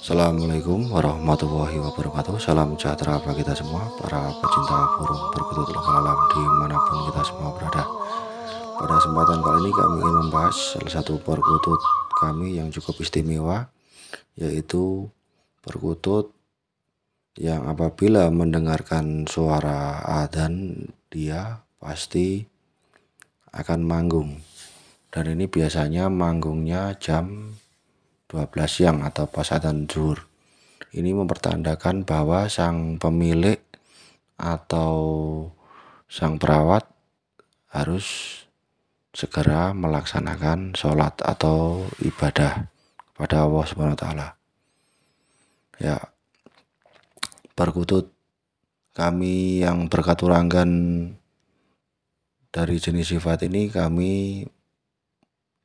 Assalamualaikum warahmatullahi wabarakatuh Salam sejahtera bagi kita semua Para pecinta burung berkutut lokal alam Dimanapun kita semua berada Pada kesempatan kali ini kami ingin membahas Salah satu perkutut kami yang cukup istimewa Yaitu perkutut yang apabila mendengarkan suara adzan dia pasti akan manggung dan ini biasanya manggungnya jam 12 siang atau pas adzan zuhur ini mempertandakan bahwa sang pemilik atau sang perawat harus segera melaksanakan sholat atau ibadah kepada Allah Subhanahu wa taala. Ya, Perkutut kami yang berkaturangan dari jenis sifat ini kami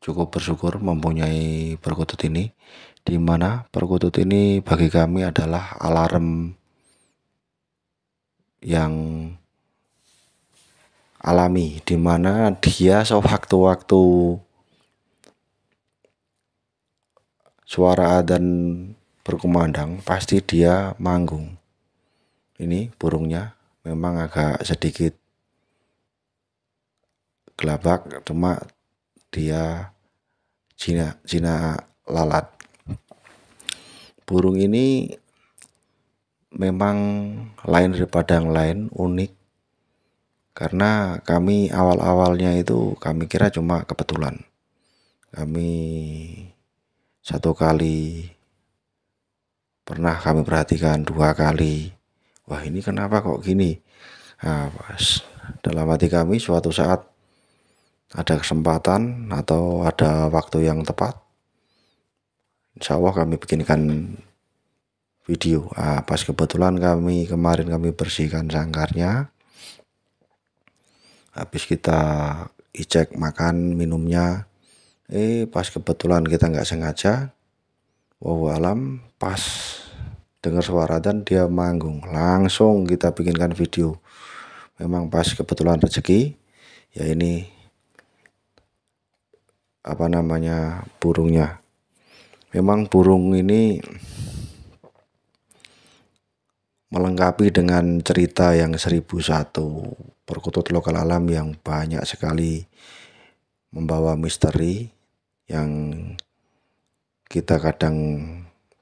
cukup bersyukur mempunyai perkutut ini di mana perkutut ini bagi kami adalah alarm yang alami di mana dia sewaktu-waktu suara dan berkumandang pasti dia manggung ini burungnya memang agak sedikit gelabak cuma dia Cina Cina lalat burung ini memang lain daripada yang lain unik karena kami awal-awalnya itu kami kira cuma kebetulan kami satu kali pernah kami perhatikan dua kali wah ini kenapa kok gini nah, pas, dalam hati kami suatu saat ada kesempatan atau ada waktu yang tepat insya Allah kami bikinkan video nah, pas kebetulan kami kemarin kami bersihkan sangkarnya habis kita icek makan minumnya eh pas kebetulan kita nggak sengaja wow alam pas dengar suara dan dia manggung langsung kita bikinkan video memang pas kebetulan rezeki ya ini apa namanya burungnya memang burung ini melengkapi dengan cerita yang seribu satu perkutut lokal alam yang banyak sekali membawa misteri yang kita kadang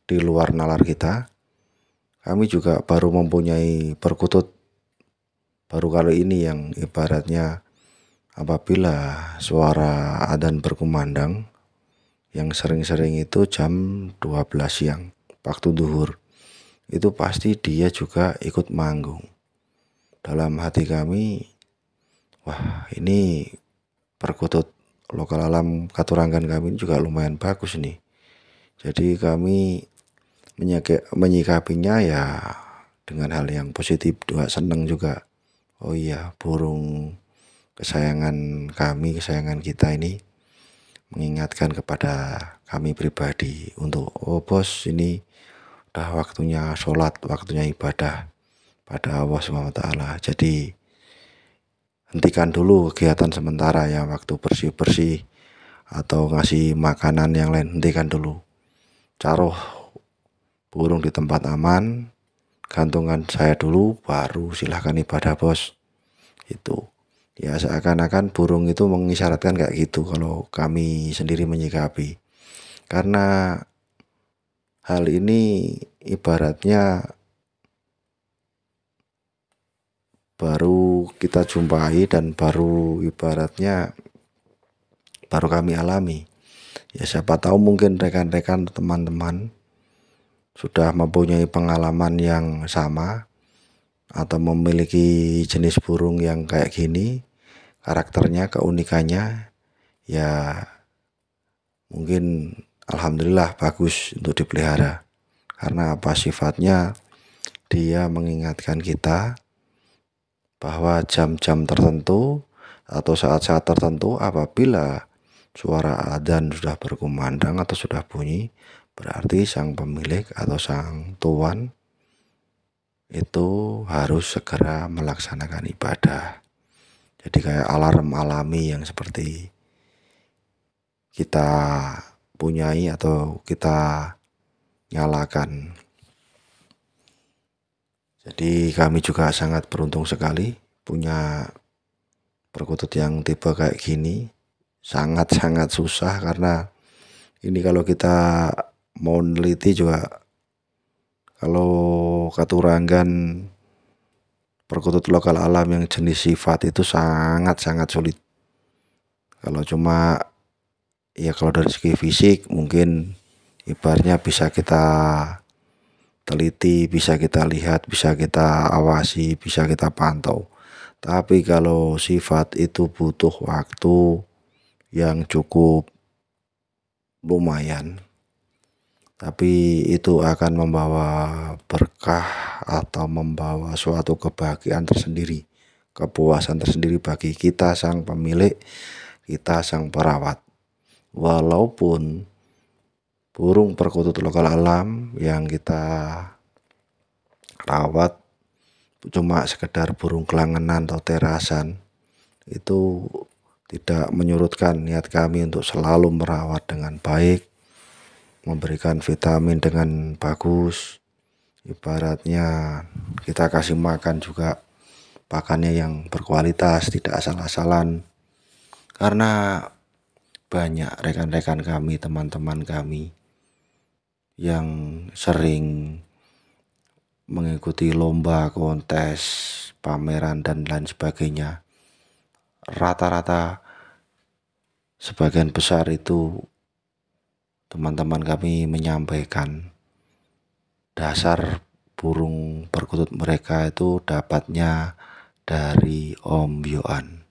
di luar nalar kita kami juga baru mempunyai perkutut baru kali ini yang ibaratnya apabila suara adan berkumandang yang sering-sering itu jam 12 siang waktu duhur itu pasti dia juga ikut manggung dalam hati kami wah ini perkutut lokal alam katuranggan kami juga lumayan bagus nih jadi kami menyikapinya ya dengan hal yang positif juga seneng juga oh iya burung kesayangan kami kesayangan kita ini mengingatkan kepada kami pribadi untuk oh bos ini udah waktunya sholat waktunya ibadah pada Allah SWT jadi hentikan dulu kegiatan sementara ya waktu bersih-bersih atau ngasih makanan yang lain hentikan dulu caruh burung di tempat aman, gantungan saya dulu, baru silahkan ibadah bos. Itu ya seakan-akan burung itu mengisyaratkan kayak gitu kalau kami sendiri menyikapi. Karena hal ini ibaratnya baru kita jumpai dan baru ibaratnya baru kami alami. Ya siapa tahu mungkin rekan-rekan teman-teman sudah mempunyai pengalaman yang sama atau memiliki jenis burung yang kayak gini, karakternya, keunikannya, ya mungkin alhamdulillah bagus untuk dipelihara. Karena apa sifatnya dia mengingatkan kita bahwa jam-jam tertentu atau saat-saat tertentu apabila suara adzan sudah berkumandang atau sudah bunyi Berarti sang pemilik atau sang tuan itu harus segera melaksanakan ibadah. Jadi kayak alarm alami yang seperti kita punyai atau kita nyalakan. Jadi kami juga sangat beruntung sekali punya perkutut yang tipe kayak gini. Sangat-sangat susah karena ini kalau kita mau neliti juga kalau katurangan perkutut lokal alam yang jenis sifat itu sangat-sangat sulit kalau cuma ya kalau dari segi fisik mungkin ibarnya bisa kita teliti, bisa kita lihat, bisa kita awasi, bisa kita pantau. Tapi kalau sifat itu butuh waktu yang cukup lumayan tapi itu akan membawa berkah atau membawa suatu kebahagiaan tersendiri, kepuasan tersendiri bagi kita sang pemilik, kita sang perawat. Walaupun burung perkutut lokal alam yang kita rawat cuma sekedar burung kelangenan atau terasan itu tidak menyurutkan niat kami untuk selalu merawat dengan baik memberikan vitamin dengan bagus ibaratnya kita kasih makan juga pakannya yang berkualitas tidak asal-asalan karena banyak rekan-rekan kami teman-teman kami yang sering mengikuti lomba kontes pameran dan lain sebagainya rata-rata sebagian besar itu teman-teman kami menyampaikan dasar burung perkutut mereka itu dapatnya dari Om Yohan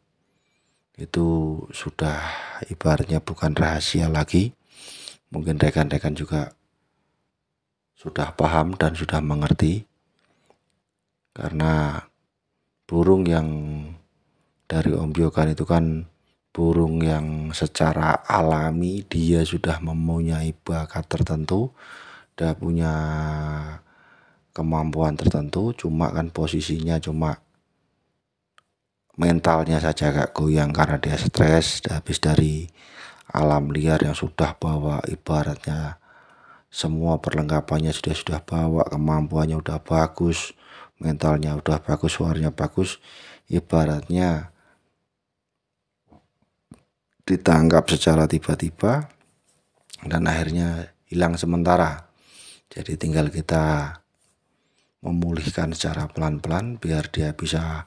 Itu sudah ibaratnya bukan rahasia lagi. Mungkin rekan-rekan juga sudah paham dan sudah mengerti. Karena burung yang dari Om Yohan itu kan burung yang secara alami dia sudah mempunyai bakat tertentu, dia punya kemampuan tertentu, cuma kan posisinya cuma mentalnya saja agak goyang karena dia stres habis dari alam liar yang sudah bawa ibaratnya semua perlengkapannya sudah sudah bawa kemampuannya udah bagus mentalnya udah bagus suaranya bagus ibaratnya ditangkap secara tiba-tiba dan akhirnya hilang sementara. Jadi tinggal kita memulihkan secara pelan-pelan biar dia bisa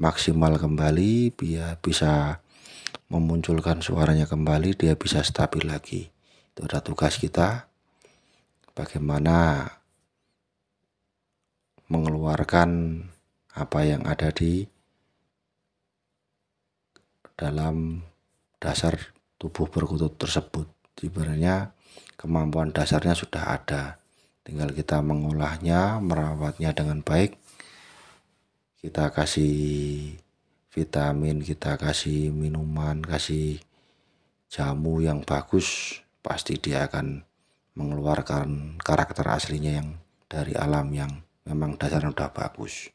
maksimal kembali, biar bisa memunculkan suaranya kembali, dia bisa stabil lagi. Itu ada tugas kita bagaimana mengeluarkan apa yang ada di dalam dasar tubuh berkutut tersebut. Sebenarnya kemampuan dasarnya sudah ada. Tinggal kita mengolahnya, merawatnya dengan baik. Kita kasih vitamin, kita kasih minuman, kasih jamu yang bagus, pasti dia akan mengeluarkan karakter aslinya yang dari alam yang memang dasarnya sudah bagus.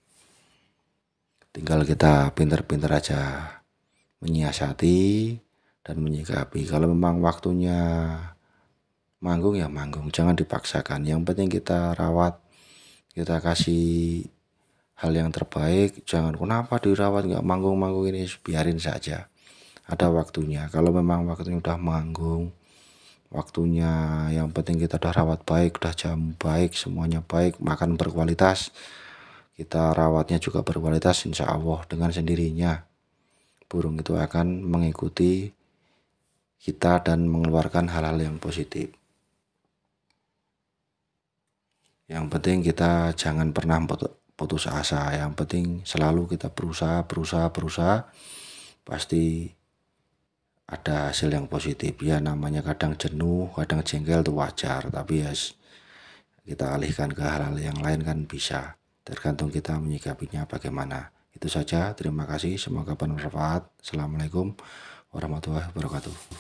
Tinggal kita pinter-pinter aja menyiasati, dan menyikapi. Kalau memang waktunya manggung ya manggung, jangan dipaksakan. Yang penting kita rawat, kita kasih hal yang terbaik. Jangan kenapa dirawat nggak manggung-manggung ini biarin saja. Ada waktunya. Kalau memang waktunya udah manggung, waktunya yang penting kita udah rawat baik udah jam baik semuanya baik makan berkualitas kita rawatnya juga berkualitas insya Allah dengan sendirinya burung itu akan mengikuti kita dan mengeluarkan hal-hal yang positif. Yang penting kita jangan pernah putus asa. Yang penting selalu kita berusaha, berusaha, berusaha. Pasti ada hasil yang positif. Ya namanya kadang jenuh, kadang jengkel itu wajar. Tapi ya kita alihkan ke hal-hal yang lain kan bisa. Tergantung kita menyikapinya bagaimana. Itu saja. Terima kasih. Semoga bermanfaat. Assalamualaikum warahmatullahi wabarakatuh.